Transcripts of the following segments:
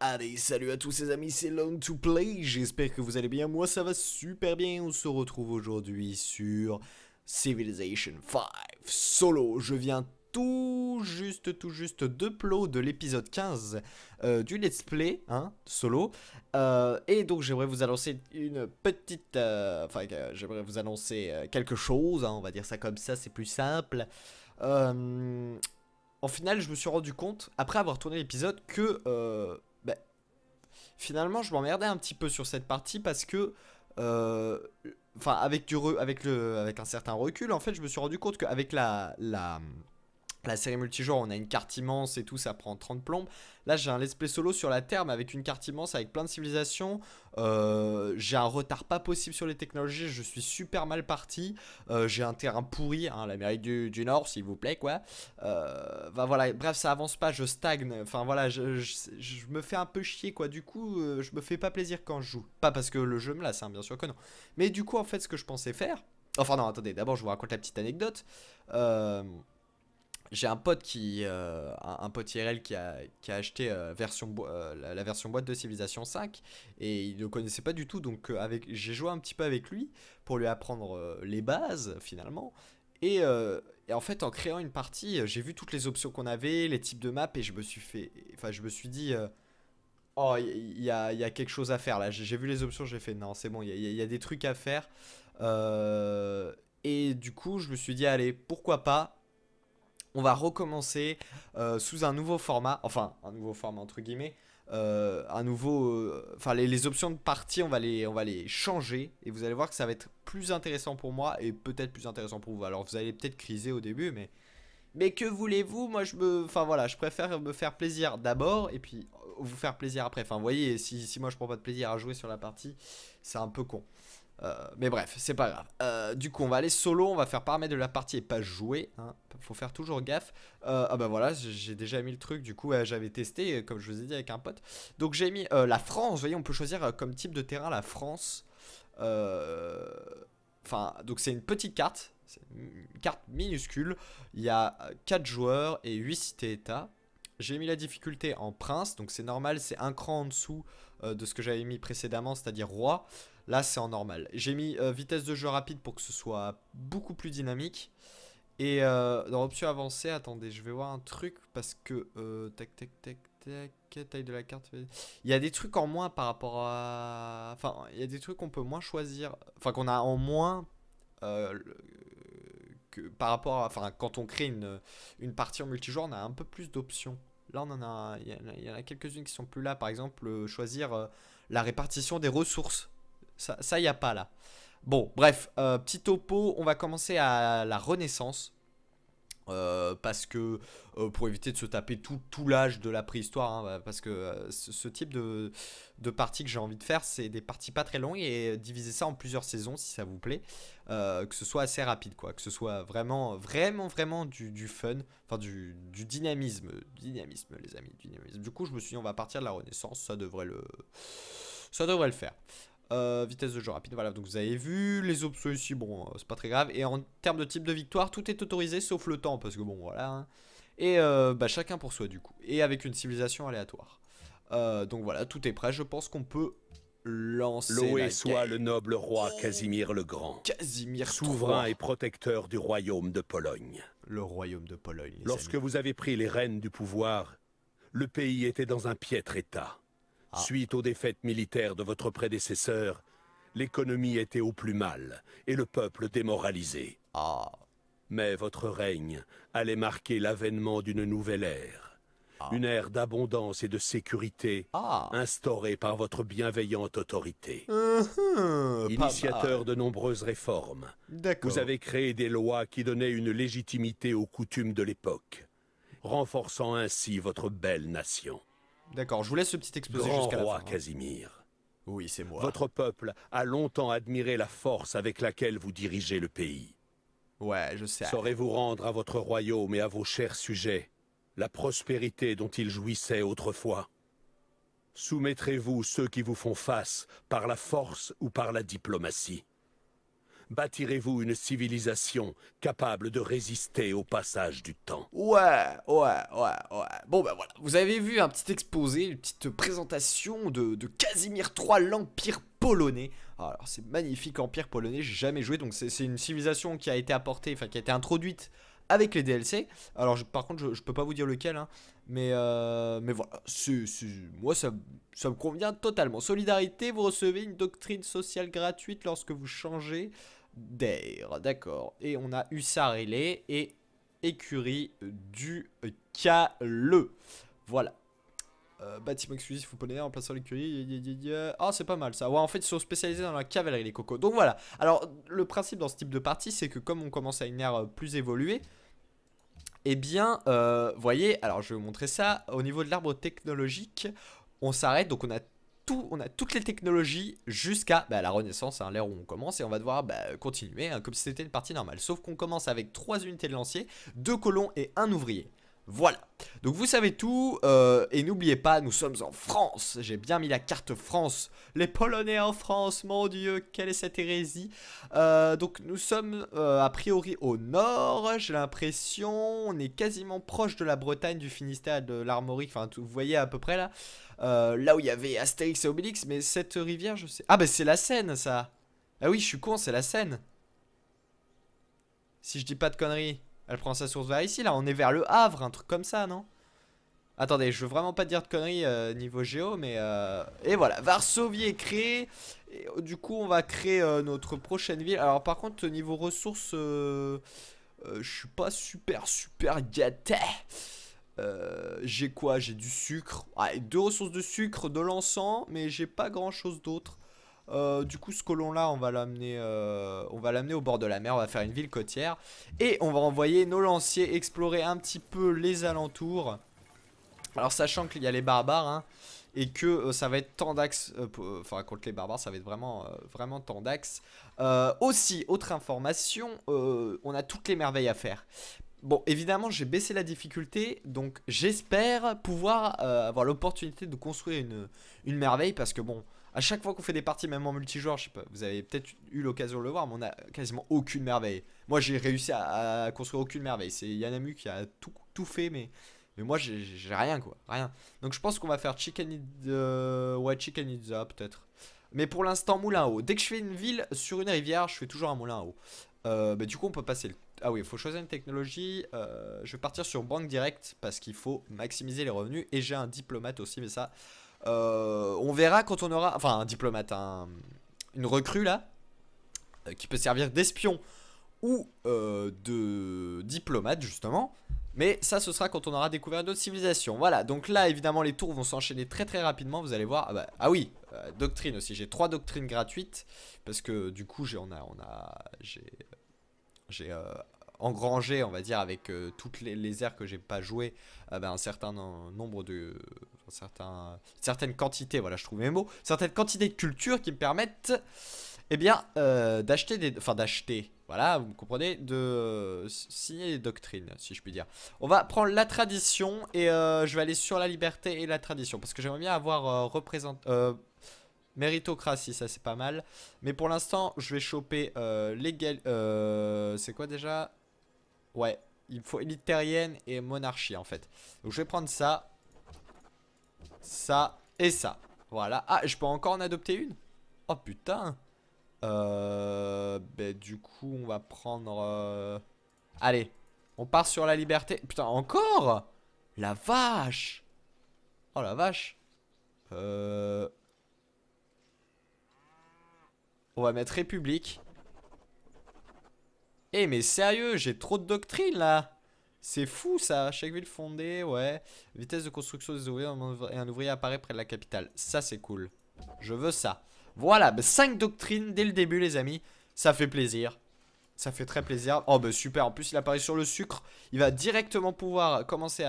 Allez, salut à tous ces amis, c'est lone to Play, j'espère que vous allez bien, moi ça va super bien, on se retrouve aujourd'hui sur Civilization 5 Solo, je viens tout juste, tout juste de plot de l'épisode 15 euh, du Let's Play, hein, solo. Euh, et donc j'aimerais vous annoncer une petite... Euh, enfin, j'aimerais vous annoncer quelque chose, hein, on va dire ça comme ça, c'est plus simple. Euh, en final je me suis rendu compte, après avoir tourné l'épisode, que euh, ben, finalement, je m'emmerdais un petit peu sur cette partie parce que. Euh, enfin, avec, du avec, avec un certain recul, en fait, je me suis rendu compte qu'avec la, la la série multijoueur, on a une carte immense et tout, ça prend 30 plombes. Là, j'ai un let's play solo sur la Terre, mais avec une carte immense, avec plein de civilisations. Euh, j'ai un retard pas possible sur les technologies, je suis super mal parti. Euh, j'ai un terrain pourri, hein, l'Amérique du, Nord, s'il vous plaît, quoi. Euh, bah voilà, bref, ça avance pas, je stagne. Enfin voilà, je, me fais un peu chier, quoi. Du coup, euh, je me fais pas plaisir quand je joue. Pas parce que le jeu me lasse, hein, bien sûr que non. Mais du coup, en fait, ce que je pensais faire... Enfin non, attendez, d'abord, je vous raconte la petite anecdote. Euh... J'ai un pote qui, euh, un, pote IRL qui a, acheté euh, version euh, la, version boîte de Civilization 5 et il ne connaissait pas du tout, donc avec, j'ai joué un petit peu avec lui pour lui apprendre les bases finalement. Et, en fait, en créant une partie, j'ai vu toutes les options qu'on avait, les types de maps et je me suis fait, enfin, je me suis dit. Oh, il y, a, quelque chose à faire là. J'ai vu les options, j'ai fait non, c'est bon, il y, a des trucs à faire. et du coup, je me suis dit, allez, pourquoi pas on va recommencer euh, sous un nouveau format, enfin un nouveau format entre guillemets, euh, un nouveau, euh, enfin les, options de partie, on va les, on va les changer et vous allez voir que ça va être plus intéressant pour moi et peut-être plus intéressant pour vous. Alors vous allez peut-être criser au début, mais mais que voulez-vous Moi je me, enfin voilà, je préfère me faire plaisir d'abord et puis vous faire plaisir après. Enfin vous voyez, si, si moi je prends pas de plaisir à jouer sur la partie, c'est un peu con. Euh, mais bref, c'est pas grave. Euh, du coup, on va aller solo, on va faire paramètre de la partie et pas jouer. Hein. Faut faire toujours gaffe. Euh, ah bah voilà, j'ai déjà mis le truc. Du coup, j'avais testé, comme je vous ai dit, avec un pote. Donc j'ai mis la France. Vous voyez, on peut choisir comme type de terrain la France. Enfin, donc c'est une petite carte. une carte minuscule. Il y a 4 joueurs et 8 cités-états. J'ai mis la difficulté en prince, donc c'est normal, c'est un cran en dessous euh, de ce que j'avais mis précédemment, c'est-à-dire roi. Là, c'est en normal. J'ai mis euh, vitesse de jeu rapide pour que ce soit beaucoup plus dynamique. Et euh, dans l'option avancée, attendez, je vais voir un truc parce que... tac, tac, tac, tac, taille de la carte. Il y a des trucs en moins par rapport à... Enfin, il y a des trucs qu'on peut moins choisir. Enfin, qu'on a en moins par rapport à, enfin, quand on crée une, une partie en multijoueur, on a un peu plus d'options. Là, on en a, il y, en a, quelques-unes qui sont plus là. Par exemple, euh, choisir euh, la répartition des ressources. Ça, il n'y a pas là. Bon, bref, euh, petit topo, on va commencer à la Renaissance. Euh, parce que euh, pour éviter de se taper tout, tout l'âge de la préhistoire, hein, bah, parce que euh, ce, type de, de partie que j'ai envie de faire, c'est des parties pas très longues et diviser ça en plusieurs saisons si ça vous plaît, que ce soit assez rapide, quoi, que ce soit vraiment, vraiment, vraiment du, fun, enfin du, du, dynamisme, dynamisme, les amis, dynamisme. Du coup, je me suis dit, on va partir de la Renaissance, ça devrait le, ça devrait le faire. Euh, vitesse de jeu rapide, voilà, donc vous avez vu. Les options ici, bon, euh, c'est pas très grave. Et en termes de type de victoire, tout est autorisé sauf le temps, parce que bon, voilà. Hein. Et euh, bah, chacun pour soi, du coup. Et avec une civilisation aléatoire. donc voilà, tout est prêt. Je pense qu'on peut lancer. Loué soit le noble roi Casimir le Grand. Casimir Souverain et protecteur du royaume de Pologne. Le royaume de Pologne. Lorsque vous avez pris les rênes du pouvoir, le pays était dans un piètre état. Ah. Suite aux défaites militaires de votre prédécesseur, l'économie était au plus mal et le peuple démoralisé. Ah. Mais votre règne allait marquer l'avènement d'une nouvelle ère. Ah. Une ère d'abondance et de sécurité instaurée par votre bienveillante autorité. Uh-huh, Initiateur de nombreuses réformes, vous avez créé des lois qui donnaient une légitimité aux coutumes de l'époque, renforçant ainsi votre belle nation. D'accord, je vous laisse ce petit exposé jusqu'à la roi hein. Casimir. Oui, c'est moi. Votre peuple a longtemps admiré la force avec laquelle vous dirigez le pays. Ouais, je sais. Saurez-vous rendre à votre royaume et à vos chers sujets la prospérité dont ils jouissaient autrefois Soumettrez-vous ceux qui vous font face par la force ou par la diplomatie bâtirez-vous une civilisation capable de résister au passage du temps. Ouais, ouais, ouais, ouais. Bon ben voilà, vous avez vu un petit exposé, une petite présentation de, de Casimir III, l'Empire polonais. Ah, alors c'est magnifique, Empire polonais, j'ai jamais joué, donc c'est une civilisation qui a été apportée, enfin qui a été introduite avec les DLC. Alors, par contre, je, peux pas vous dire lequel, hein. mais, euh, mais voilà, moi, ça, ça, me convient totalement. Solidarité, vous recevez une doctrine sociale gratuite lorsque vous changez d'air. D'accord. Et on a et et écurie du Caleux. Voilà. Euh, bâtiment exclusif ou en plaçant l'écurie. Ah, oh, c'est pas mal ça. Ouais, en fait, ils sont spécialisés dans la cavalerie, les cocos. Donc voilà. Alors, le principe dans ce type de partie, c'est que comme on commence à une ère euh, plus évoluée, eh bien, euh, voyez, alors je vais vous montrer ça. Au niveau de l'arbre technologique, on s'arrête. Donc, on a on a toutes les technologies jusqu'à bah, la Renaissance, hein, l'ère où on commence, et on va devoir bah, continuer hein, comme si c'était une partie normale. Sauf qu'on commence avec trois unités de lanciers, deux colons et un ouvrier. Voilà, donc vous savez tout, euh, et n'oubliez pas, nous sommes en France, j'ai bien mis la carte France, les Polonais en France, mon dieu, quelle est cette hérésie euh, Donc nous sommes euh, a priori au nord, j'ai l'impression, on est quasiment proche de la Bretagne, du Finistère, de l'Armorique, enfin vous voyez à peu près là, là où il y avait Astérix et Obélix, mais cette rivière je sais... Ah bah c'est la Seine ça Ah oui je suis con, c'est la Seine Si je dis pas de conneries elle prend sa source vers ici, là. On est vers le Havre, un truc comme ça, non Attendez, je veux vraiment pas dire de conneries euh, niveau géo, mais... Euh, et voilà, Varsovie est créée. Et, euh, du coup, on va créer notre prochaine ville. Alors, par contre, niveau ressources, je suis pas super, super gâté. j'ai quoi J'ai du sucre. deux ressources de sucre, de l'encens, mais j'ai pas grand-chose d'autre. Euh, du coup, ce colon-là, on va l'amener, euh, on va l'amener au bord de la mer. On va faire une ville côtière et on va envoyer nos lanciers explorer un petit peu les alentours. Alors, sachant qu'il y a les barbares hein, et que euh, ça va être tant d'axes, enfin contre les barbares, ça va être vraiment, vraiment tant d'axes. aussi, autre information, on a toutes les merveilles à faire. Bon, évidemment, j'ai baissé la difficulté, donc j'espère pouvoir avoir l'opportunité de construire une, une merveille parce que bon à chaque fois qu'on fait des parties, même en multijoueur, je sais pas, vous avez peut-être eu l'occasion de le voir, mais on a quasiment aucune merveille. Moi, j'ai réussi à, construire aucune merveille. C'est Yanamu qui a tout, fait, mais, mais moi, j'ai rien, quoi. Rien. Donc, je pense qu'on va faire Chicken euh, ouais, peut-être. Mais pour l'instant, moulin haut. Dès que je fais une ville sur une rivière, je fais toujours un moulin haut. Euh, bah, du coup, on peut passer Ah oui, il faut choisir une technologie. Euh, je vais partir sur banque directe parce qu'il faut maximiser les revenus. Et j'ai un diplomate aussi, mais ça, euh, on verra quand on aura, enfin un diplomate, une recrue là, euh, qui peut servir d'espion ou euh, de diplomate justement. Mais ça, ce sera quand on aura découvert d'autres civilisations. Voilà, donc là, évidemment, les tours vont s'enchaîner très très rapidement. Vous allez voir. Ah, bah, ah oui, doctrine aussi. J'ai trois doctrines gratuites. Parce que du coup, j'ai on a, on a, j'ai engranger, on va dire, avec euh, toutes les, airs aires que j'ai pas joué, euh, ben, un certain nombre de. certaines quantités, voilà, je trouve mes mots, certaines quantités de culture qui me permettent, eh bien, euh, d'acheter des. Enfin, d'acheter, voilà, vous comprenez, de signer des doctrines, si je puis dire. On va prendre la tradition et je vais aller sur la liberté et la tradition, parce que j'aimerais bien avoir représenté. Méritocratie, ça c'est pas mal. Mais pour l'instant, je vais choper les... c'est quoi déjà Ouais, il faut élite et monarchie en fait. Donc je vais prendre ça, ça et ça. Voilà. Ah, je peux encore en adopter une Oh putain euh, bah, du coup, on va prendre... Euh, allez, on part sur la liberté. Putain, encore La vache Oh la vache euh... On va mettre République. Eh mais sérieux, j'ai trop de doctrines là C'est fou ça, chaque ville fondée, ouais. Vitesse de construction des ouvriers et un ouvrier apparaît près de la capitale. Ça c'est cool. Je veux ça. Voilà, 5 bah, doctrines dès le début les amis. Ça fait plaisir. Ça fait très plaisir. Oh bah super, en plus il apparaît sur le sucre. Il va directement pouvoir commencer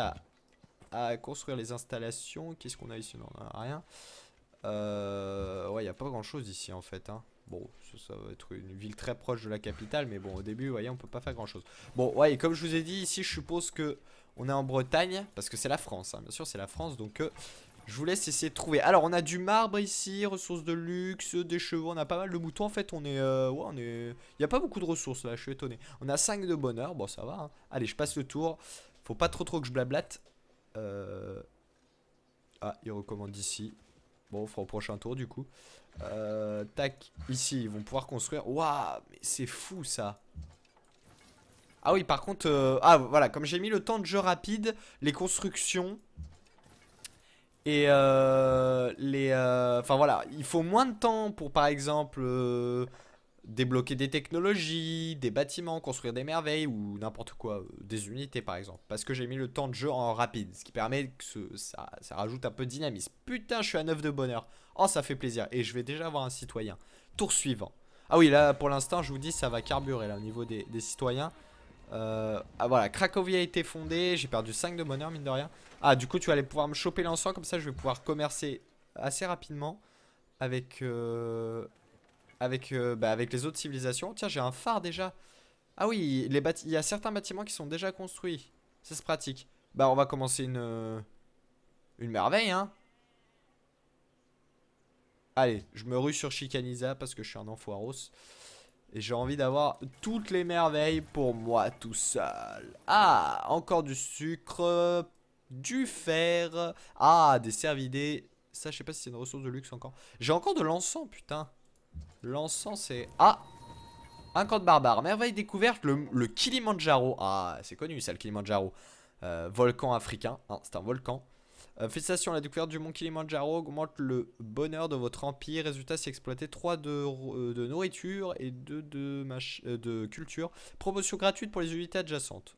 à, construire les installations. Qu'est-ce qu'on a ici Non, rien. Euh, ouais, il a pas grand chose ici en fait. Hein. Bon, ça, va être une ville très proche de la capitale, mais bon, au début, vous voyez, on peut pas faire grand-chose. Bon, ouais, et comme je vous ai dit, ici, je suppose que on est en Bretagne, parce que c'est la France, hein, bien sûr, c'est la France, donc euh, je vous laisse essayer de trouver. Alors, on a du marbre ici, ressources de luxe, des chevaux, on a pas mal de moutons. En fait, on est... Euh, ouais, on est... Il n'y a pas beaucoup de ressources, là, je suis étonné. On a 5 de bonheur, bon, ça va. Hein. Allez, je passe le tour. Faut pas trop trop que je blablate. Euh... Ah, il recommande ici. Bon, on fera au prochain tour, du coup. Euh, tac, ici, ils vont pouvoir construire. Waouh, mais c'est fou ça. Ah oui, par contre, euh, ah voilà, comme j'ai mis le temps de jeu rapide, les constructions et euh, les, euh, enfin voilà, il faut moins de temps pour par exemple débloquer des technologies, des bâtiments, construire des merveilles ou n'importe quoi, euh, des unités par exemple. Parce que j'ai mis le temps de jeu en rapide, ce qui permet que ça, rajoute un peu de dynamisme. Putain, je suis à 9 de bonheur. Oh, ça fait plaisir. Et je vais déjà avoir un citoyen. Tour suivant. Ah oui, là pour l'instant, je vous dis, ça va carburer là au niveau des, citoyens. Euh, ah voilà, Cracovie a été fondée, j'ai perdu 5 de bonheur mine de rien. Ah, du coup, tu vas pouvoir me choper l'encens, comme ça je vais pouvoir commercer assez rapidement avec. Euh avec, euh, bah, avec les autres civilisations. Tiens, j'ai un phare déjà. Ah oui, les il y a certains bâtiments qui sont déjà construits. Ça se pratique. Bah, on va commencer une, euh, une merveille, hein. Allez, je me rue sur Chicaniza parce que je suis un enfoiros. Et j'ai envie d'avoir toutes les merveilles pour moi tout seul. Ah, encore du sucre, du fer. Ah, des cervidés. Ça, je sais pas si c'est une ressource de luxe encore. J'ai encore de l'encens, putain. L'encens c'est... Ah Un camp de barbares. Merveille découverte, le, Kilimanjaro. Ah, c'est connu ça, le Kilimanjaro. Euh, volcan africain. c'est un volcan. Euh, félicitations la découverte du mont Kilimanjaro augmente le bonheur de votre empire. Résultat, c'est exploiter 3 euh, de, nourriture et 2 de, de culture. Promotion gratuite pour les unités adjacentes.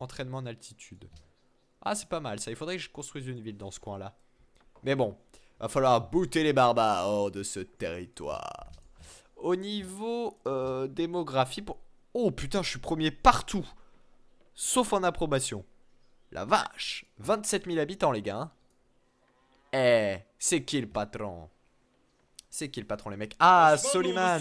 Entraînement en altitude. Ah, c'est pas mal ça. Il faudrait que je construise une ville dans ce coin-là. Mais bon, Va falloir bouter les barbares hors de ce territoire. Au niveau euh, démographie... Oh putain, je suis premier partout. Sauf en approbation. La vache 27 000 habitants, les gars. Hein. Eh, c'est qui le patron C'est qui le patron, les mecs Ah, Soliman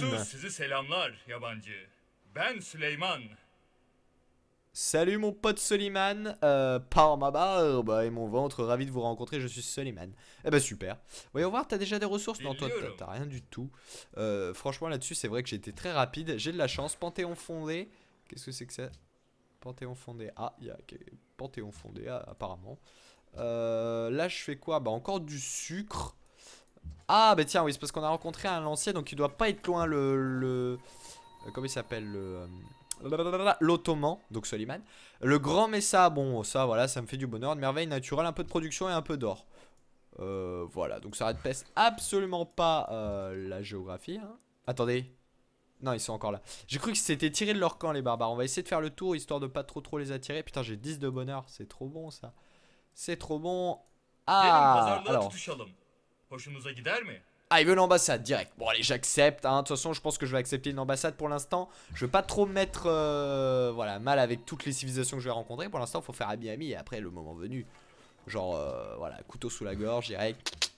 Salut mon pote Soliman, euh, par ma barbe et mon ventre, ravi de vous rencontrer, je suis Soliman. Eh ben super. Voyons voir, t'as déjà des ressources Non, toi t'as rien du tout. Euh, franchement là-dessus, c'est vrai que j'ai été très rapide, j'ai de la chance. Panthéon fondé, qu'est-ce que c'est que ça Panthéon fondé, ah, il y a Panthéon fondé apparemment. Euh, là je fais quoi Bah encore du sucre. Ah bah tiens, oui, c'est parce qu'on a rencontré un lancier, donc il doit pas être loin le... le... Comment il s'appelle le l'ottoman, donc Soliman. Le grand Messa, bon, ça, voilà, ça me fait du bonheur. De merveille naturelle, un peu de production et un peu d'or. Euh, voilà, donc ça ne pèse absolument pas euh, la géographie. Hein. Attendez. Non, ils sont encore là. J'ai cru que c'était tiré de leur camp, les barbares. On va essayer de faire le tour, histoire de pas trop trop les attirer. Putain, j'ai 10 de bonheur. C'est trop bon, ça. C'est trop bon. Ah, alors... Ah, il veut l'ambassade direct. Bon, allez, j'accepte. Hein. De toute façon, je pense que je vais accepter une ambassade pour l'instant. Je vais pas trop mettre euh, voilà, mal avec toutes les civilisations que je vais rencontrer. Pour l'instant, faut faire ami ami. Et après, le moment venu, genre, euh, voilà, couteau sous la gorge, direct.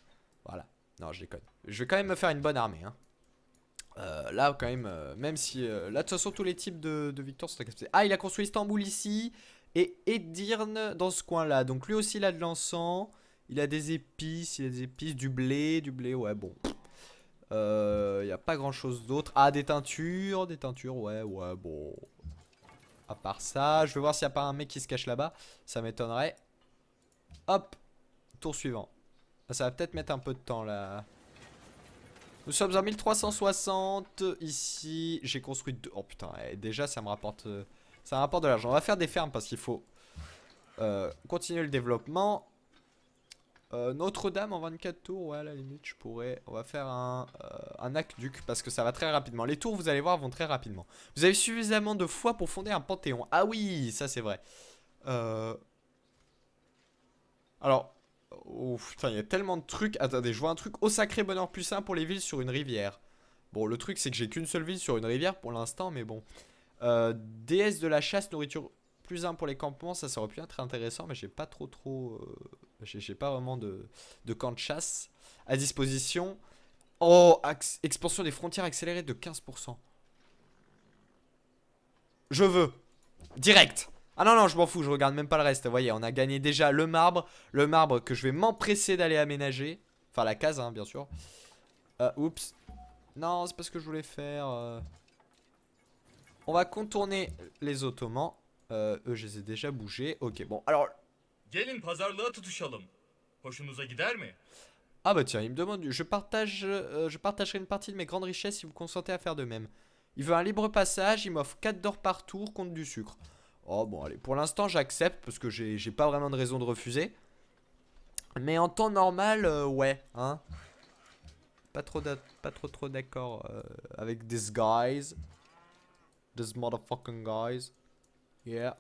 Voilà. Non, je déconne. Je vais quand même me faire une bonne armée. Hein. Euh, là, quand même, même si. là, de toute façon, tous les types de, de victoires sont acceptés. Ah, il a construit Istanbul ici. Et Edirne dans ce coin-là. Donc, lui aussi, il a de l'encens. Il a des épices, il a des épices, du blé, du blé, ouais, bon. Il euh, n'y a pas grand chose d'autre. Ah, des teintures, des teintures, ouais, ouais, bon. À part ça, je veux voir s'il n'y a pas un mec qui se cache là-bas. Ça m'étonnerait. Hop, tour suivant. Ah, ça va peut-être mettre un peu de temps là. Nous sommes en 1360 ici. J'ai construit deux. Oh putain, eh, déjà ça me rapporte, euh, ça rapporte de l'argent. On va faire des fermes parce qu'il faut euh, continuer le développement. Euh, Notre-Dame en 24 tours, ouais, à la limite, je pourrais. On va faire un, euh, un, aqueduc parce que ça va très rapidement. Les tours, vous allez voir, vont très rapidement. Vous avez suffisamment de foi pour fonder un panthéon. Ah oui, ça c'est vrai. Euh, alors, ouf. il y a tellement de trucs. Attendez, je vois un truc au sacré bonheur plus pour les villes sur une rivière. Bon, le truc, c'est que j'ai qu'une seule ville sur une rivière pour l'instant, mais bon. déesse de la chasse, nourriture plus 1 pour les campements, ça, ça aurait pu être intéressant, mais j'ai pas trop trop j'ai pas vraiment de, camp de chasse à disposition. Oh, expansion des frontières accélérée de 15%. Je veux. Direct. Ah non, non, je m'en fous, je regarde même pas le reste. Vous voyez, on a gagné déjà le marbre. Le marbre que je vais m'empresser d'aller aménager. Enfin, la case, hein, bien sûr. Euh, oups. Non, c'est pas ce que je voulais faire. Euh. On va contourner les ottomans. Euh, eux, je les ai déjà bougés. Ok, bon. Alors, ah bah tiens, il me demande, je, partage, euh, je partagerai une partie de mes grandes richesses si vous consentez à faire de même. Il veut un libre passage, il m'offre 4 d'or par tour contre du sucre. Oh bon allez, pour l'instant j'accepte parce que j'ai pas vraiment de raison de refuser. Mais en temps normal, euh, ouais, hein. Pas trop, pas trop, trop d'accord euh, avec these guys. These motherfucking guys. Yeah.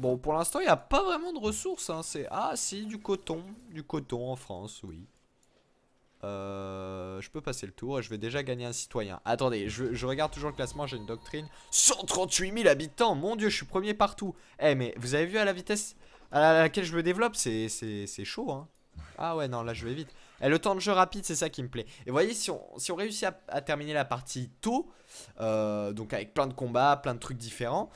Bon, pour l'instant, il n'y a pas vraiment de ressources. Hein. C'est Ah, si, du coton. Du coton en France, oui. Euh, je peux passer le tour et je vais déjà gagner un citoyen. Attendez, je, regarde toujours le classement, j'ai une doctrine. 138 000 habitants, mon dieu, je suis premier partout. Eh, mais vous avez vu à la vitesse à laquelle je me développe, c'est chaud, hein. Ah ouais, non, là, je vais vite. Et eh, le temps de jeu rapide, c'est ça qui me plaît. Et vous voyez, si on, réussit à, terminer la partie tôt, euh, donc avec plein de combats, plein de trucs différents,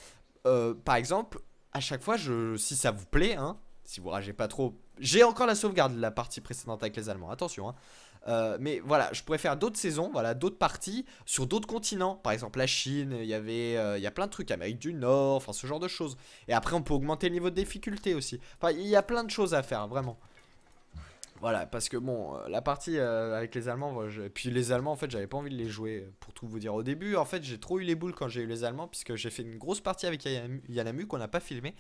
euh, par exemple, à chaque fois, je, si ça vous plaît, hein, si vous ragez pas trop, j'ai encore la sauvegarde de la partie précédente avec les Allemands, attention. Hein. Euh, mais voilà, je pourrais faire d'autres saisons, voilà, d'autres parties sur d'autres continents. Par exemple, la Chine, il y avait, euh, il y a plein de trucs, Amérique du Nord, enfin ce genre de choses. Et après, on peut augmenter le niveau de difficulté aussi. Enfin, il y a plein de choses à faire, vraiment. Voilà, parce que bon, euh, la partie euh, avec les Allemands, puis les Allemands, en fait, j'avais pas envie de les jouer, euh, pour tout vous dire. Au début, en fait, j'ai trop eu les boules quand j'ai eu les Allemands, puisque j'ai fait une grosse partie avec Yanamu qu'on n'a pas filmé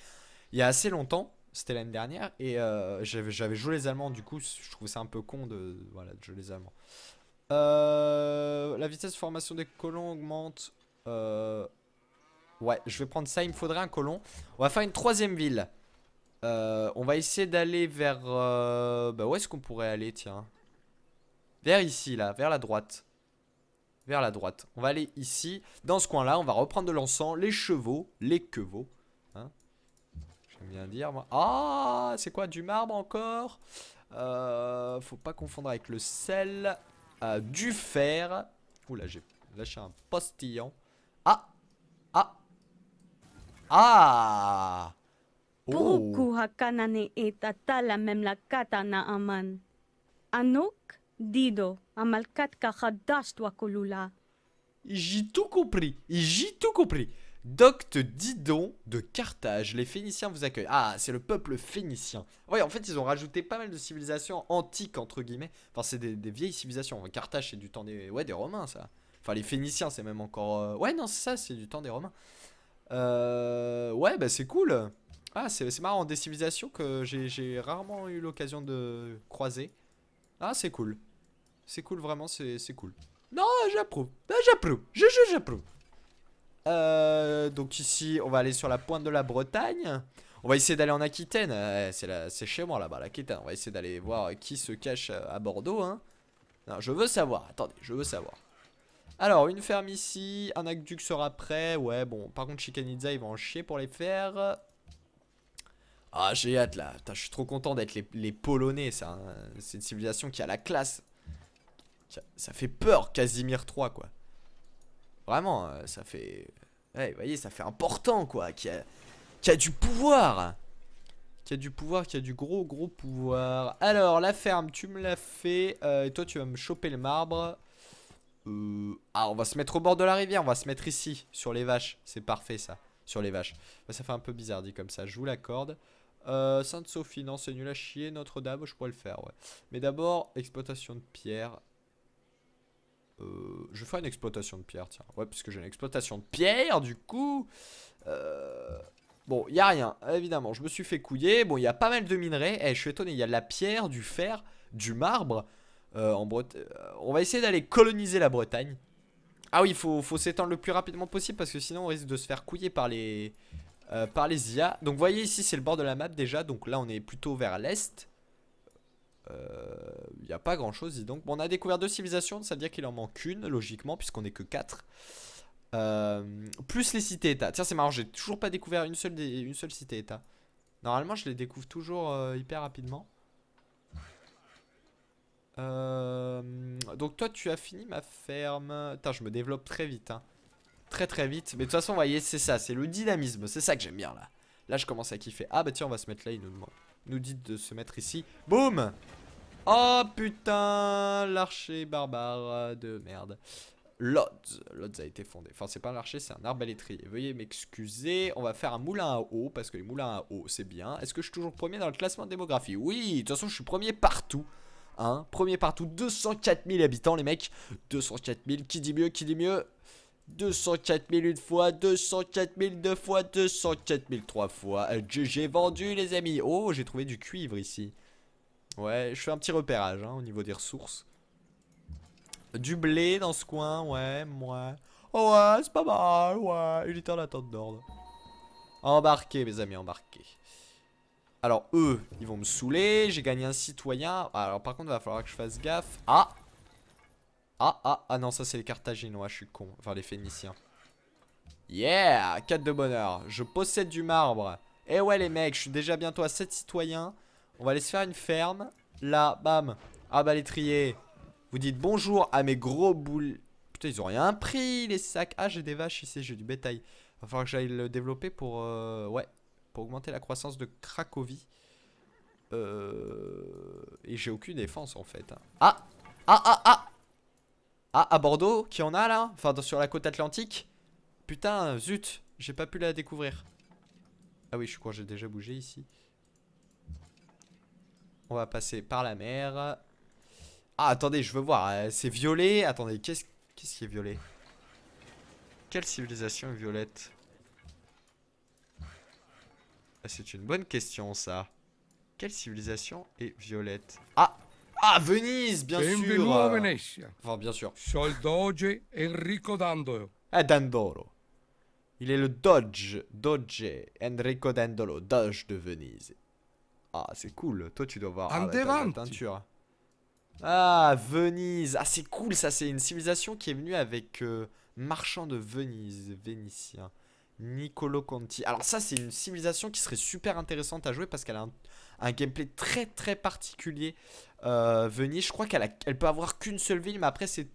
il y a assez longtemps. C'était l'année dernière et j'avais joué les Allemands, du coup je trouvais ça un peu con de, voilà, de jouer les Allemands. la vitesse de formation des colons augmente. Ouais, je vais prendre ça. Il me faudrait un colon. On va faire une troisième ville. Euh, on va essayer d'aller vers... Euh, bah où est-ce qu'on pourrait aller, tiens Vers ici, là, vers la droite. Vers la droite. On va aller ici, dans ce coin-là. On va reprendre de l'encens, les chevaux, les quevaux. Hein. J'aime bien dire, moi. Ah, c'est quoi, du marbre encore euh, Faut pas confondre avec le sel. du fer. Oula, j'ai lâché un postillon. Ah Ah Ah la katana aman. dido, J'ai tout compris, j'ai tout compris. Docte Didon de Carthage, les Phéniciens vous accueillent. Ah, c'est le peuple phénicien. Oui, en fait, ils ont rajouté pas mal de civilisations antiques, entre guillemets. Enfin, c'est des, vieilles civilisations. Carthage, c'est du temps des, ouais, des Romains, ça. Enfin, les Phéniciens, c'est même encore... Euh, ouais, non, c'est ça, c'est du temps des Romains. Euh... Ouais, bah c'est cool. Ah, c'est marrant, des civilisations que j'ai rarement eu l'occasion de croiser. Ah, c'est cool. C'est cool, vraiment, c'est cool. Non, j'approuve. J'approuve. Je j'approuve. Euh, donc ici, on va aller sur la pointe de la Bretagne. On va essayer d'aller en Aquitaine. Eh, c'est chez moi là-bas, l'Aquitaine. On va essayer d'aller voir qui se cache euh, à Bordeaux. Hein. Non, je veux savoir. Attendez, je veux savoir. Alors, une ferme ici. Un aqueduc sera prêt. Ouais, bon. Par contre, Chicaniza il va en chier pour les faire. Ah, j'ai hâte là. je suis trop content d'être les, Polonais. Hein. C'est une civilisation qui a la classe. Ça fait peur, Casimir 3, quoi. Vraiment, euh, ça fait. vous voyez, ça fait important, quoi. Qui a, du pouvoir. Qui a du pouvoir, qui a du gros, gros pouvoir. Alors, la ferme, tu me l'as fait. Euh, et toi, tu vas me choper le marbre. Euh, ah, on va se mettre au bord de la rivière. On va se mettre ici, sur les vaches. C'est parfait, ça. Sur les vaches. Bah, ça fait un peu bizarre dit comme ça. Je vous l'accorde. Euh, Sainte-Sophie, non, c'est nul à chier. Notre-Dame, je pourrais le faire, ouais. Mais d'abord, exploitation de pierre. Euh, je fais une exploitation de pierre, tiens. Ouais, puisque j'ai une exploitation de pierre, du coup. Euh, bon, il a rien, évidemment. Je me suis fait couiller. Bon, il y a pas mal de minerais. Eh, je suis étonné, il y a de la pierre, du fer, du marbre. Euh, en Bretagne, On va essayer d'aller coloniser la Bretagne. Ah oui, il faut s'étendre le plus rapidement possible parce que sinon on risque de se faire couiller par les, euh, par les IA. Donc vous voyez ici c'est le bord de la map déjà, donc là on est plutôt vers l'est. Il euh, n'y a pas grand chose dis donc. Bon, on a découvert deux civilisations, ça veut dire qu'il en manque une logiquement puisqu'on n'est que quatre euh, plus les cités-états. Tiens c'est marrant, j'ai toujours pas découvert une seule, une seule cité-état. Normalement je les découvre toujours hyper rapidement. donc toi tu as fini ma ferme. tiens je me développe très vite hein très très vite. Mais de toute façon, vous voyez, c'est ça, c'est le dynamisme. C'est ça que j'aime bien là. Là, je commence à kiffer. Ah bah tiens, on va se mettre là, il nous demande. Nous dit de se mettre ici. Boum Oh putain L'archer barbare de merde. Lodz. Lodz a été fondé. Enfin, c'est pas un c'est un arbalétrier. Veuillez m'excuser. On va faire un moulin à eau parce que les moulins à eau, c'est bien. Est-ce que je suis toujours premier dans le classement de démographie Oui, de toute façon, je suis premier partout. Hein premier partout, 204 000 habitants, les mecs. 204 000, qui dit mieux, qui dit mieux 204 000 une fois, 204 000 deux fois, 204 000 trois fois. Euh, j'ai vendu, les amis. Oh, j'ai trouvé du cuivre ici. Ouais, je fais un petit repérage hein, au niveau des ressources. Du blé dans ce coin, ouais, ouais. Oh ouais, c'est pas mal, ouais. Il était en attente d'ordre. Embarqué, mes amis, embarqué. Alors, eux, ils vont me saouler. J'ai gagné un citoyen. Alors, par contre, il va falloir que je fasse gaffe. Ah ah, ah, ah non, ça c'est les Carthaginois, je suis con. Enfin, les Phéniciens. Yeah 4 de bonheur. Je possède du marbre. Eh ouais, les mecs, je suis déjà bientôt à 7 citoyens. On va aller se faire une ferme. Là, bam. Ah bah, l'étrier. Vous dites bonjour à mes gros boules. Putain, ils ont rien pris, les sacs. Ah, j'ai des vaches ici, j'ai du bétail. Va falloir que j'aille le développer pour... Euh, ouais, pour augmenter la croissance de Cracovie. Euh... Et j'ai aucune défense, en fait. Ah Ah, ah, ah ah, à Bordeaux, qui en a là Enfin, sur la côte atlantique. Putain, zut, j'ai pas pu la découvrir. Ah oui, je crois que j'ai déjà bougé ici. On va passer par la mer. Ah, attendez, je veux voir. Euh, c'est violet. Attendez, qu'est-ce qu qui est violet Quelle civilisation est violette ah, C'est une bonne question, ça. Quelle civilisation est violette Ah ah, Venise, bien sûr. Enfin, bien sûr. doge Enrico Dandolo. Ah, Dandolo. Il est le Doge, Doge, Enrico Dandolo, Doge de Venise. Ah, c'est cool. Toi, tu dois voir ah, Ah, Venise. Ah, c'est cool, ça. C'est une civilisation qui est venue avec euh, marchand de Venise, vénitien. Niccolo Conti. Alors ça, c'est une civilisation qui serait super intéressante à jouer parce qu'elle a un, gameplay très très particulier. Euh, Venise. Je crois qu'elle peut avoir qu'une seule ville, mais après, c'est.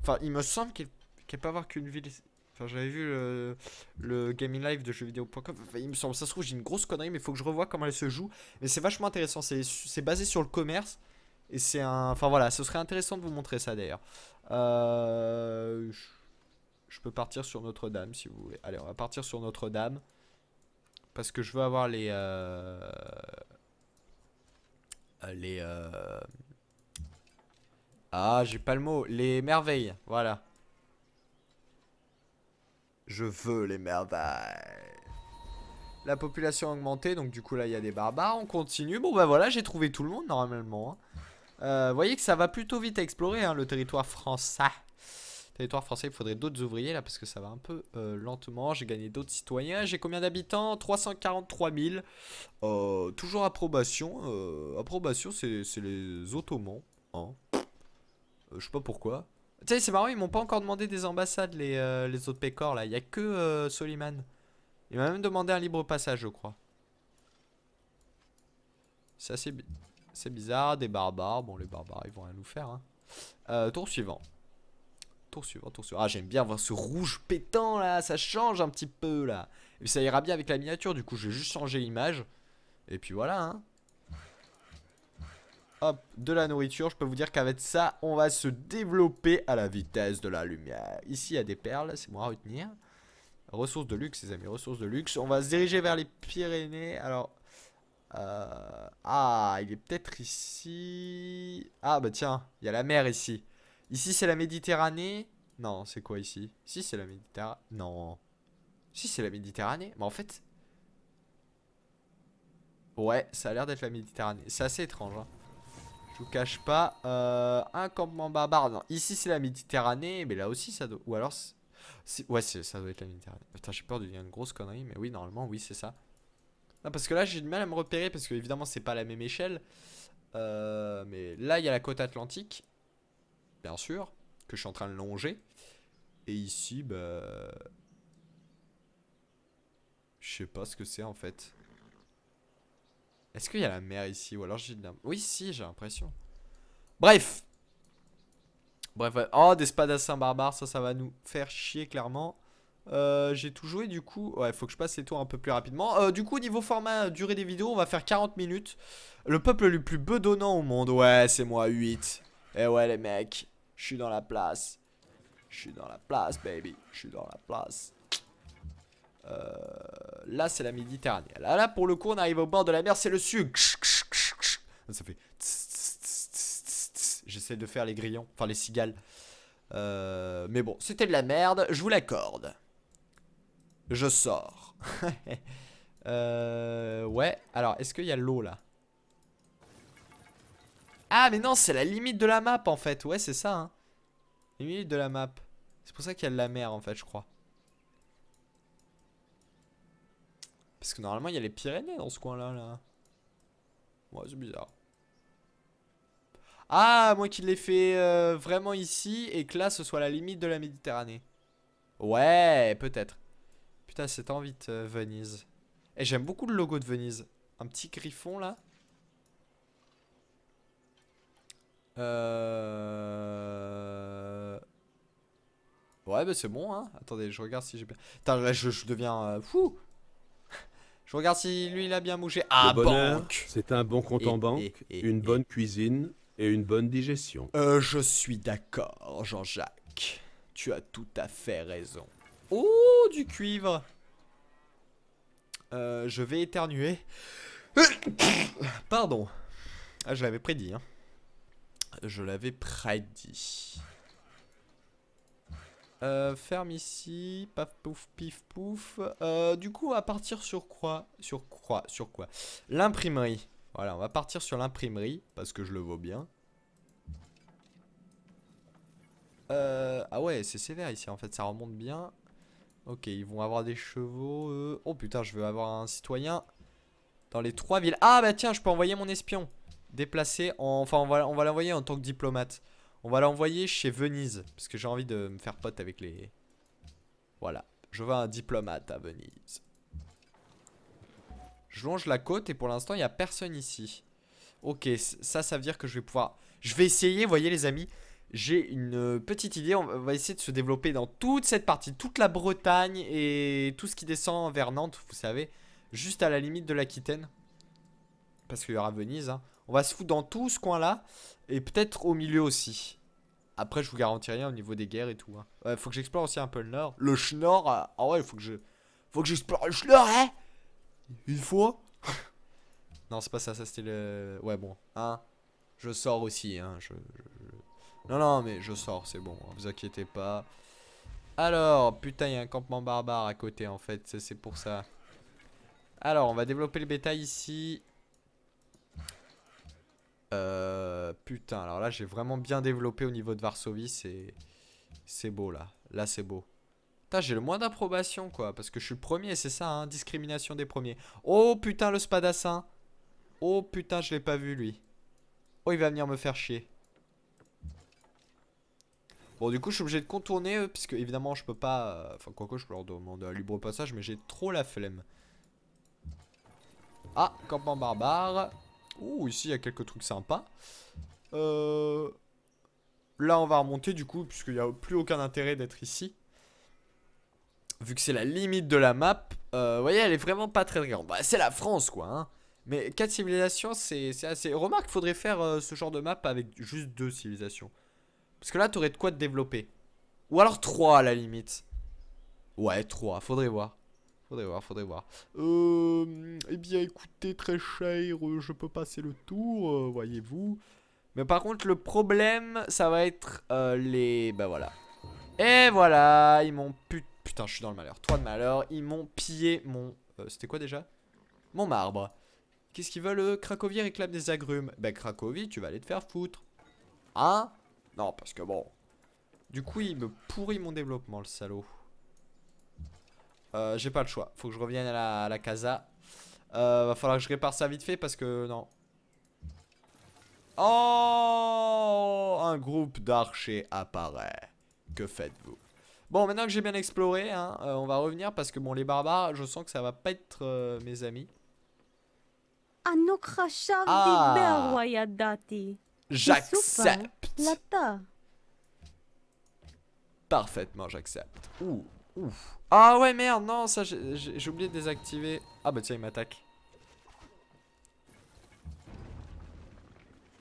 Enfin, il me semble qu'elle peut avoir qu'une ville. Enfin, j'avais vu le, gaming live de jeuxvideo.com. Enfin, il me semble, ça se trouve, j'ai une grosse connerie, mais il faut que je revoie comment elle se joue. Mais c'est vachement intéressant. C'est basé sur le commerce. Et c'est un. Enfin, voilà, ce serait intéressant de vous montrer ça d'ailleurs. Euh... Je peux partir sur Notre-Dame si vous voulez. Allez, on va partir sur Notre-Dame. Parce que je veux avoir les. Euh... Euh, les... Euh, ah, j'ai pas le mot. Les merveilles, voilà. Je veux les merveilles. La population a augmenté, donc du coup là il y a des barbares. On continue. Bon bah voilà, j'ai trouvé tout le monde normalement. Hein. Euh, vous voyez que ça va plutôt vite explorer hein, le territoire français territoire français, il faudrait d'autres ouvriers là parce que ça va un peu euh, lentement. J'ai gagné d'autres citoyens. J'ai combien d'habitants 343 000. Euh, toujours approbation. Euh, approbation, c'est les Ottomans. Hein. Je sais pas pourquoi. Tu c'est marrant, ils m'ont pas encore demandé des ambassades, les, autres pécores là. Il y a que Soliman. Il m'a même demandé un libre passage, je crois. C'est assez bizarre. Des barbares. Bon, les barbares, ils vont rien nous faire. Hein. tour suivant. Tour suivant, tour suivant. Ah, j'aime bien voir ce rouge pétant là, ça change un petit peu là. Et ça ira bien avec la miniature, du coup, je vais juste changer l'image. Et puis voilà, hein. Hop, de la nourriture, je peux vous dire qu'avec ça, on va se développer à la vitesse de la lumière. Ici, il y a des perles, c'est moi à retenir. Ressources de luxe, les amis, ressources de luxe. On va se diriger vers les Pyrénées. Alors, euh... ah, il est peut-être ici. Ah, bah tiens, il y a la mer ici. Ici, c'est la Méditerranée. Non, c'est quoi ici Si, c'est la Méditerranée. Non. Si, c'est la Méditerranée. Mais en fait... Ouais, ça a l'air d'être la Méditerranée. C'est assez étrange. Hein. Je vous cache pas. Euh, un campement barbare. Non, ici, c'est la Méditerranée. Mais là aussi, ça doit... Ou alors... Ouais, ça doit être la Méditerranée. Putain, j'ai peur de dire une grosse connerie. Mais oui, normalement, oui, c'est ça. Non, parce que là, j'ai du mal à me repérer. Parce que, évidemment, c'est pas la même échelle. Euh, mais là, il y a la côte atlantique bien sûr, que je suis en train de longer. Et ici, bah... Je sais pas ce que c'est en fait. Est-ce qu'il y a la mer ici Ou alors j'ai de la... Oui, si, j'ai l'impression. Bref Bref, oh, des saint barbares, ça, ça va nous faire chier clairement. Euh, j'ai tout joué du coup. Ouais, faut que je passe les tours un peu plus rapidement. Euh, du coup, niveau format, euh, durée des vidéos, on va faire 40 minutes. Le peuple le plus bedonnant au monde. Ouais, c'est moi, 8. Eh ouais les mecs, je suis dans la place. Je suis dans la place, baby. Je suis dans la place. Euh, là, c'est la Méditerranée. Là, là, pour le coup, on arrive au bord de la mer, c'est le sud. Ça fait... J'essaie de faire les grillons, enfin les cigales. Euh, mais bon, c'était de la merde, je vous l'accorde. Je sors. Euh, ouais, alors, est-ce qu'il y a l'eau là ah, mais non, c'est la limite de la map, en fait. Ouais, c'est ça, hein. Limite de la map. C'est pour ça qu'il y a de la mer, en fait, je crois. Parce que normalement, il y a les Pyrénées dans ce coin-là, là. Ouais, c'est bizarre. Ah, moi qui l'ai fait euh, vraiment ici et que là, ce soit la limite de la Méditerranée. Ouais, peut-être. Putain, c'est en vite, euh, Venise. Et j'aime beaucoup le logo de Venise. Un petit griffon, là. Euh... Ouais, bah c'est bon, hein. Attendez, je regarde si j'ai bien... Putain, je, je deviens... Euh, fou Je regarde si lui, il a bien bougé. Ah, bon C'est un bon compte en banque, une bonne cuisine et une bonne digestion. Euh, je suis d'accord, Jean-Jacques. Tu as tout à fait raison. Oh, du cuivre euh, je vais éternuer. Euh, Pardon. Ah, je l'avais prédit, hein je l'avais prédit. Euh, ferme ici, paf pouf pif pouf. Euh, du coup, à partir sur quoi Sur quoi Sur quoi L'imprimerie. Voilà, on va partir sur l'imprimerie parce que je le vaux bien. Euh, ah ouais, c'est sévère ici en fait, ça remonte bien. Ok, ils vont avoir des chevaux. Oh putain, je veux avoir un citoyen dans les trois villes. Ah bah tiens, je peux envoyer mon espion déplacer. Enfin, on va, on va l'envoyer en tant que diplomate. On va l'envoyer chez Venise. Parce que j'ai envie de me faire pote avec les. Voilà. Je veux un diplomate à Venise. Je longe la côte et pour l'instant, il n'y a personne ici. Ok, ça, ça veut dire que je vais pouvoir... Je vais essayer, voyez les amis, j'ai une euh, petite idée. On va essayer de se développer dans toute cette partie, toute la Bretagne et tout ce qui descend vers Nantes, vous savez, juste à la limite de l'Aquitaine parce qu'il y aura Venise. Hein. On va se foutre dans tout ce coin-là, et peut-être au milieu aussi. Après, je vous garantis rien au niveau des guerres et tout. Hein. faut que j'explore aussi un peu le nord. Le Schnorr, ah, ah ouais, faut que je... Faut que j'explore le Schnorr, hein Une fois Non, c'est pas ça, ça c'était le... Ouais, bon, hein. Je sors aussi, hein, je... Non, non, mais je sors, c'est bon, hein, vous inquiétez pas. Alors, putain, il y a un campement barbare à côté, en fait, c'est pour ça. Alors, on va développer le bétail ici. Euh, putain, alors là, j'ai vraiment bien développé au niveau de Varsovie. C'est, c'est beau là. Là, c'est beau. Putain, j'ai le moins d'approbation, quoi. Parce que je suis le premier, c'est ça, hein. Discrimination des premiers. Oh putain, le spadassin. Oh putain, je l'ai pas vu, lui. Oh, il va venir me faire chier. Bon, du coup, je suis obligé de contourner euh, puisque évidemment, je peux pas. Euh, enfin, quoi que je peux leur demander un libre passage, mais j'ai trop la flemme. Ah, campement barbare. Ouh, ici, il y a quelques trucs sympas. Euh, là, on va remonter, du coup, puisqu'il n'y a plus aucun intérêt d'être ici. Vu que c'est la limite de la map, euh, vous voyez, elle est vraiment pas très grande. Bah, c'est la France, quoi, hein. Mais 4 civilisations, c'est assez... Remarque, faudrait faire euh, ce genre de map avec juste 2 civilisations. Parce que là, t'aurais de quoi te développer. Ou alors 3, à la limite. Ouais, 3, faudrait voir. Faudrait voir, faudrait voir. Euh, eh bien, écoutez, très cher, euh, je peux passer le tour, euh, voyez-vous. Mais par contre, le problème, ça va être euh, les... Bah voilà. Et voilà, ils m'ont... Put... Putain, je suis dans le malheur. Trois de malheur, ils m'ont pillé mon... C'était quoi déjà Mon marbre. Qu'est-ce qu'ils veulent Cracovie réclame des agrumes. Bah Cracovie, tu vas aller te faire foutre. Hein Non, parce que bon... Du coup, il me pourrit mon développement, le salaud. Euh, j'ai pas le choix. Faut que je revienne à la, à la casa. Euh, va falloir que je répare ça vite fait parce que non. Oh Un groupe d'archers apparaît. Que faites-vous Bon, maintenant que j'ai bien exploré, hein, euh, on va revenir parce que bon, les barbares, je sens que ça va pas être mes amis. Ah J'accepte. Parfaitement, j'accepte. Ouh, ouh ah ouais, merde, non, ça, j'ai oublié de désactiver. Ah bah tiens, il m'attaque.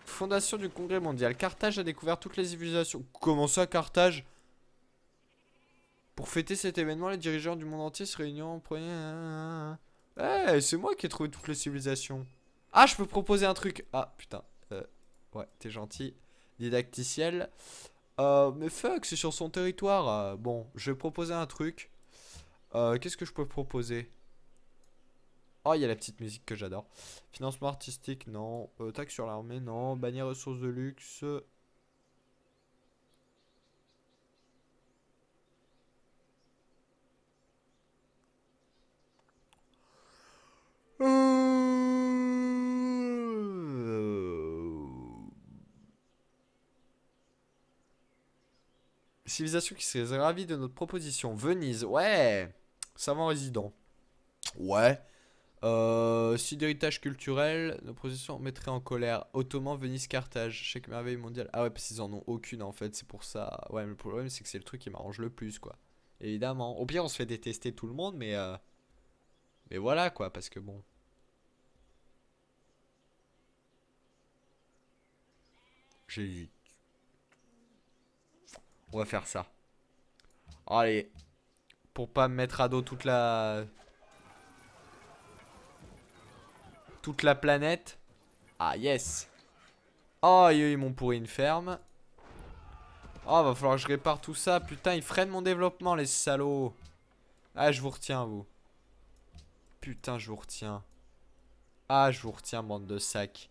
Fondation du Congrès mondial. Carthage a découvert toutes les civilisations. Comment ça, Carthage Pour fêter cet événement, les dirigeants du monde entier se réuniront en premier... Eh, c'est moi qui ai trouvé toutes les civilisations. Ah, je peux proposer un truc. Ah, putain. Euh, ouais, t'es gentil. Didacticiel. Euh, mais fuck, c'est sur son territoire. Euh, bon, je vais proposer un truc. Euh, qu'est-ce que je peux proposer Oh, il y a la petite musique que j'adore. Financement artistique, non. Euh, taxe sur l'armée, non. Bannière ressources de luxe. Euh, civilisation qui serait ravie de notre proposition. Venise, ouais. Savant résident. Ouais. Euh, si d'héritage culturel, nos propositions mettraient en colère. Ottoman, Venise, Carthage, chaque merveille mondiale. Ah ouais, parce qu'ils en ont aucune en fait, c'est pour ça. Ouais, mais le problème c'est que c'est le truc qui m'arrange le plus quoi. Évidemment. Au pire, on se fait détester tout le monde, mais. Euh, mais voilà quoi, parce que bon. J'ai on va faire ça. Allez. Pour pas me mettre à dos toute la... Toute la planète. Ah, yes. Oh, ils m'ont pourri une ferme. Oh, va falloir que je répare tout ça. Putain, ils freinent mon développement, les salauds. Ah, je vous retiens, vous. Putain, je vous retiens. Ah, je vous retiens, bande de sacs.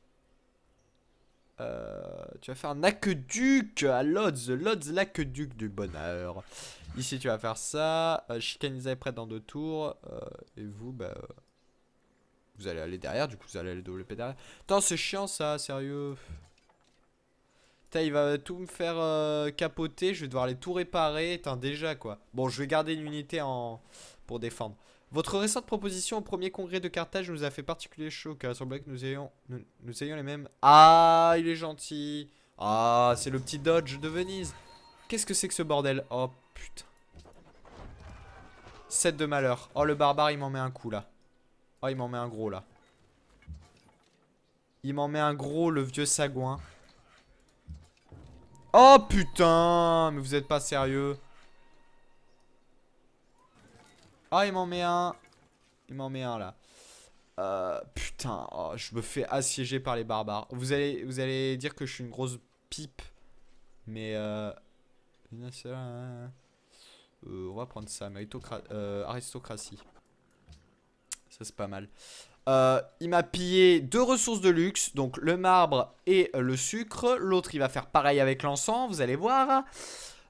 Euh, tu vas faire un aqueduc à Lodz. Lodz, l'aqueduc du bonheur. Ici, tu vas faire ça. Euh, chicaniser près dans deux tours. Euh, et vous, bah. Euh, vous allez aller derrière, du coup, vous allez aller développer derrière. Attends, c'est chiant ça, sérieux. Putain, il va tout me faire capoter. Je vais devoir aller tout réparer. Putain, déjà quoi. Bon, je vais garder une unité en... pour défendre. Votre récente proposition au premier congrès de Carthage nous a fait particulier chaud car il semblait que nous ayons, nous, nous ayons les mêmes... Ah, il est gentil Ah, c'est le petit Dodge de Venise Qu'est-ce que c'est que ce bordel Oh, putain. 7 de malheur. Oh, le barbare, il m'en met un coup, là. Oh, il m'en met un gros, là. Il m'en met un gros, le vieux sagouin. Oh, putain Mais vous êtes pas sérieux Ah, il m'en met un. Il m'en met un là. Euh, putain, oh, je me fais assiéger par les barbares. Vous allez, vous allez dire que je suis une grosse pipe. Mais euh, euh, euh on va prendre ça, aristocratie. Ça c'est pas mal. il m'a pillé deux ressources de luxe, donc le marbre et le sucre. L'autre, il va faire pareil avec l'encens, vous allez voir.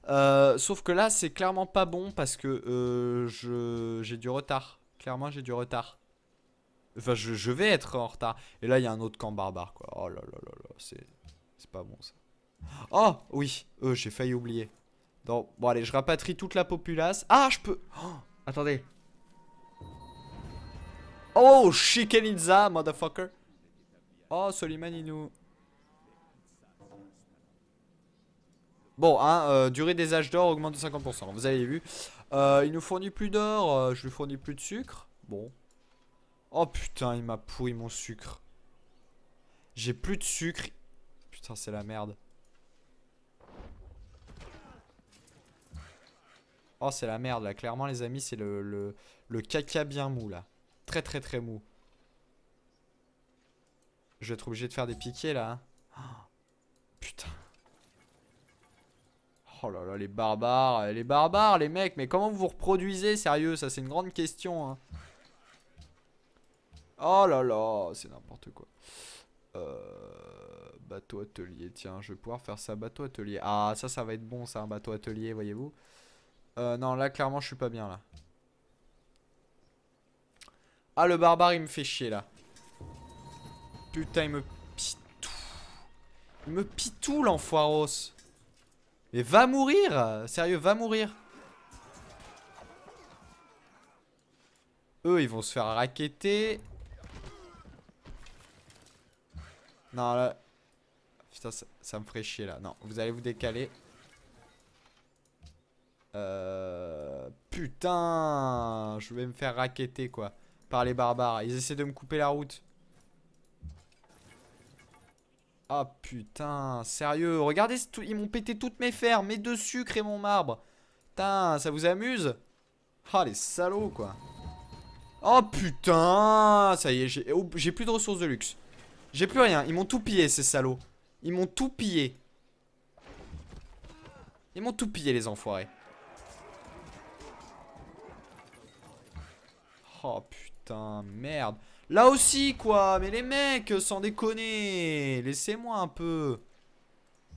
Euh, sauf que là, c'est clairement pas bon parce que euh, je j'ai du retard. Clairement, j'ai du retard. Enfin, je, vais être en retard. Et là, il y a un autre camp barbare, quoi. Oh là là là là, c'est pas bon, ça. Oh, oui, euh, j'ai failli oublier. Donc, bon, allez, je rapatrie toute la populace. Ah, je peux... Oh, attendez. Oh, chickeniza, motherfucker. Oh, Soliman, Bon, hein, euh, durée des âges d'or augmente de 50%, vous avez vu. Euh, il nous fournit plus d'or, euh, je lui fournis plus de sucre. Bon. Oh putain, il m'a pourri mon sucre. J'ai plus de sucre. Putain, c'est la merde. Oh, c'est la merde là. Clairement, les amis, c'est le, le, le caca bien mou là. Très, très, très mou. Je vais être obligé de faire des piquets là. Hein. Oh là là, les barbares, euh, les barbares, les mecs, mais comment vous vous reproduisez, sérieux Ça, c'est une grande question. Hein. Oh là là, c'est n'importe quoi. Euh, bateau atelier, tiens, je vais pouvoir faire ça, bateau atelier. Ah, ça, ça va être bon, ça, un bateau atelier, voyez-vous. Euh, non, là, clairement, je suis pas bien, là. Ah, le barbare, il me fait chier, là. Putain, il me pitou. Il me pitou, l'enfoiros. Mais va mourir Sérieux, va mourir Eux, ils vont se faire raqueter. Non, là... Putain, ça, me ferait chier, là. Non, vous allez vous décaler. Euh, putain Je vais me faire raqueter, quoi. Par les barbares. Ils essaient de me couper la route. Ah putain, sérieux, regardez, ils m'ont pété toutes mes fers, mes deux sucres et mon marbre. Putain, ça vous amuse Ah les salauds quoi. Oh putain, ça y est, oh, j'ai plus de ressources de luxe. J'ai plus rien, ils m'ont tout pillé ces salauds. Ils m'ont tout pillé. Ils m'ont tout pillé les enfoirés. Oh putain, merde. Là aussi, quoi. Mais les mecs, sans déconner. Laissez-moi un peu.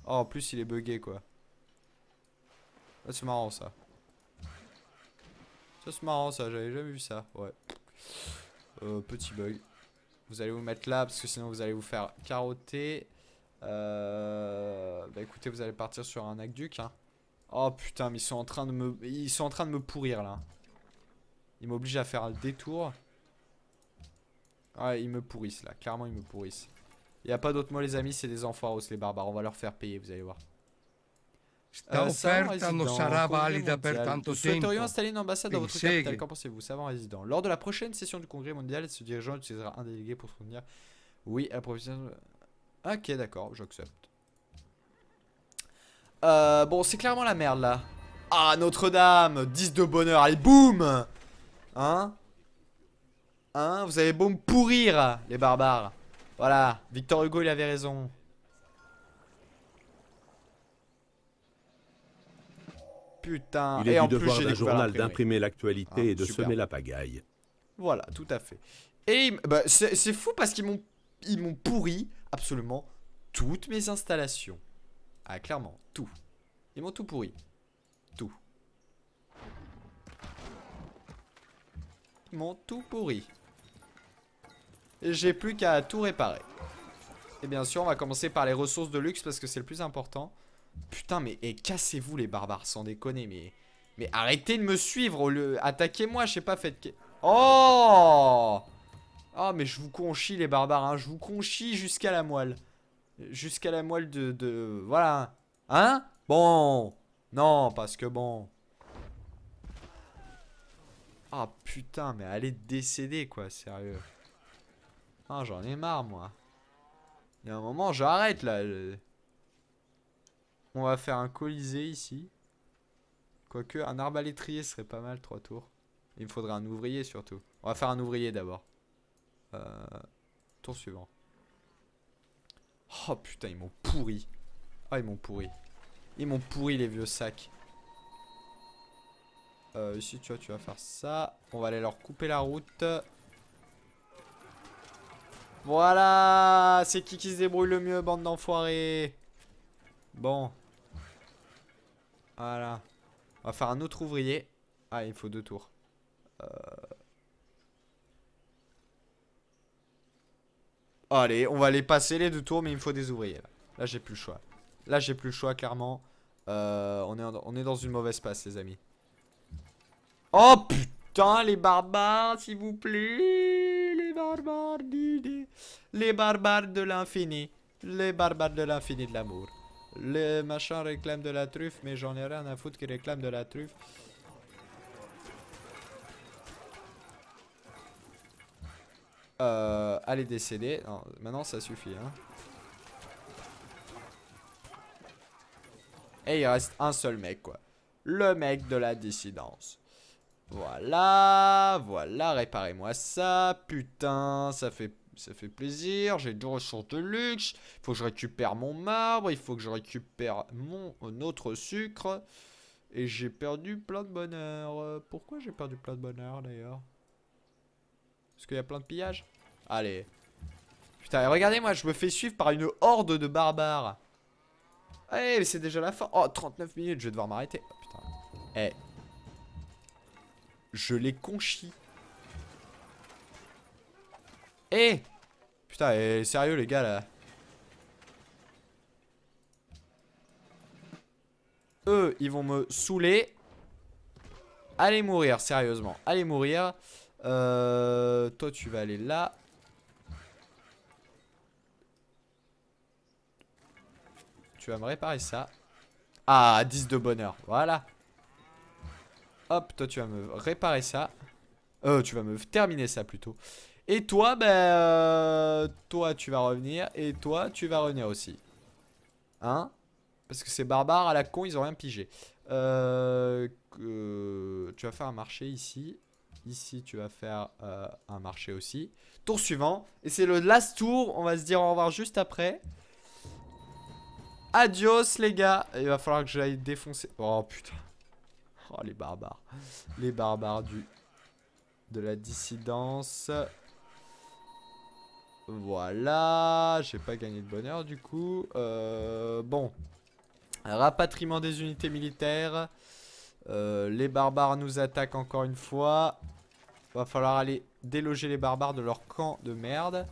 Oh, en plus, il est bugué, quoi. Ah, c'est marrant, ça. Ça, c'est marrant, ça. J'avais jamais vu ça. Ouais. Euh, petit bug. Vous allez vous mettre là, parce que sinon, vous allez vous faire carotter. Euh, bah, écoutez, vous allez partir sur un aqueduc, hein. Oh putain, ils sont en train de me, ils sont en train de me pourrir là. Ils m'obligent à faire un détour. Ah, ils me pourrissent là. Clairement, ils me pourrissent. Il y a pas d'autre mot, les amis, c'est des hausse, les barbares. On va leur faire payer, vous allez voir. Euh, Nous souhaiterions installer une ambassade dans votre capitale. Qu'en pensez-vous, savant résident Lors de la prochaine session du Congrès mondial, ce dirigeant utilisera un délégué pour soutenir oui à la Ok, d'accord, j'accepte. Euh, bon, c'est clairement la merde là. Ah, Notre-Dame 10 de bonheur, elle boum Hein Hein Vous avez beau me pourrir, les barbares. Voilà, Victor Hugo, il avait raison. Putain. Il est et du en devoir d'un journal d'imprimer l'actualité ah, et de semer la pagaille. Voilà, tout à fait. Et bah, c'est fou parce qu'ils m'ont ils m'ont pourri absolument toutes mes installations. Ah, clairement, tout. Ils m'ont tout pourri. Tout. Ils m'ont tout pourri. J'ai plus qu'à tout réparer. Et bien sûr, on va commencer par les ressources de luxe parce que c'est le plus important. Putain, mais cassez-vous les barbares, sans déconner, mais... Mais arrêtez de me suivre, Attaquez-moi, je sais pas, faites... Oh Oh, mais je vous conchis les barbares, hein. Je vous conchis jusqu'à la moelle. Jusqu'à la moelle de, de... Voilà. Hein Bon Non, parce que bon... Ah oh, putain, mais allez décéder, quoi, sérieux. Ah, j'en ai marre, moi. Il y a un moment, j'arrête, là. On va faire un colisée, ici. Quoique, un arbalétrier serait pas mal, trois tours. Il me faudrait un ouvrier, surtout. On va faire un ouvrier, d'abord. Euh, tour suivant. Oh, putain, ils m'ont pourri. Ah, oh, ils m'ont pourri. Ils m'ont pourri, les vieux sacs. Euh, ici, tu vois, tu vas faire ça. On va aller leur couper la route. Voilà C'est qui qui se débrouille le mieux, bande d'enfoirés Bon. Voilà. On va faire un autre ouvrier. Ah, il faut deux tours. Euh. Allez, on va les passer les deux tours, mais il me faut des ouvriers. Là, j'ai plus le choix. Là, j'ai plus le choix, clairement. Euh, on, est on est dans une mauvaise passe, les amis. Oh, putain, les barbares, s'il vous plaît les barbares Les barbares de l'infini. Les barbares de l'infini de l'amour. Les machins réclament de la truffe, mais j'en ai rien à foutre qui réclament de la truffe. Euh, allez décéder. maintenant ça suffit. Hein. Et il reste un seul mec quoi. Le mec de la dissidence. Voilà, voilà, réparez-moi ça. Putain, ça fait, ça fait plaisir. J'ai deux ressources de luxe. Il faut que je récupère mon marbre. Il faut que je récupère mon autre sucre. Et j'ai perdu plein de bonheur. Pourquoi j'ai perdu plein de bonheur d'ailleurs Parce qu'il y a plein de pillages Allez. Putain, regardez-moi, je me fais suivre par une horde de barbares. Allez, eh, mais c'est déjà la fin. Oh, 39 minutes, je vais devoir m'arrêter. Oh, putain. Eh, je l'ai conchi. Eh, eh Putain, sérieux les gars là. Eux, ils vont me saouler. Allez mourir, sérieusement. Allez mourir. Euh, toi, tu vas aller là. Tu vas me réparer ça. Ah, 10 de bonheur. Voilà. Hop, toi, tu vas me réparer ça. Euh, tu vas me terminer ça plutôt. Et toi, ben. Euh, toi, tu vas revenir. Et toi, tu vas revenir aussi. Hein Parce que ces barbares à la con, ils ont rien pigé. Euh, tu vas faire un marché ici. Ici, tu vas faire euh, un marché aussi. Tour suivant. Et c'est le last tour. On va se dire au revoir juste après. Adios, les gars. Il va falloir que j'aille défoncer. Oh putain. Oh, les barbares. Les barbares du... De la dissidence. Voilà. J'ai pas gagné de bonheur, du coup. Euh, bon. Rapatriement des unités militaires. Euh, les barbares nous attaquent encore une fois. Va falloir aller déloger les barbares de leur camp de merde.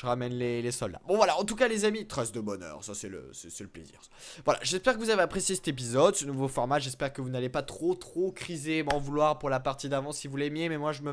Je ramène les, les, soldats. Bon voilà, en tout cas les amis, trace de bonheur, ça c'est le, le plaisir. Voilà, j'espère que vous avez apprécié cet épisode, ce nouveau format. J'espère que vous n'allez pas trop trop criser, m'en vouloir pour la partie d'avant si vous l'aimiez. Mais moi je me...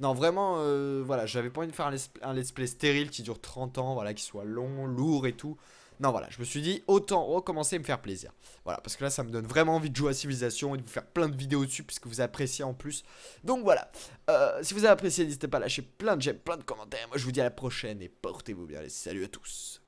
Non vraiment, euh, voilà, j'avais pas envie de faire un let's play stérile qui dure 30 ans, voilà, qui soit long, lourd et tout. Non, voilà, je me suis dit, autant recommencer et me faire plaisir. Voilà, parce que là, ça me donne vraiment envie de jouer à Civilisation et de vous faire plein de vidéos dessus, puisque vous appréciez en plus. Donc voilà, euh, si vous avez apprécié, n'hésitez pas à lâcher plein de j'aime, plein de commentaires. Moi, je vous dis à la prochaine et portez-vous bien. salut à tous.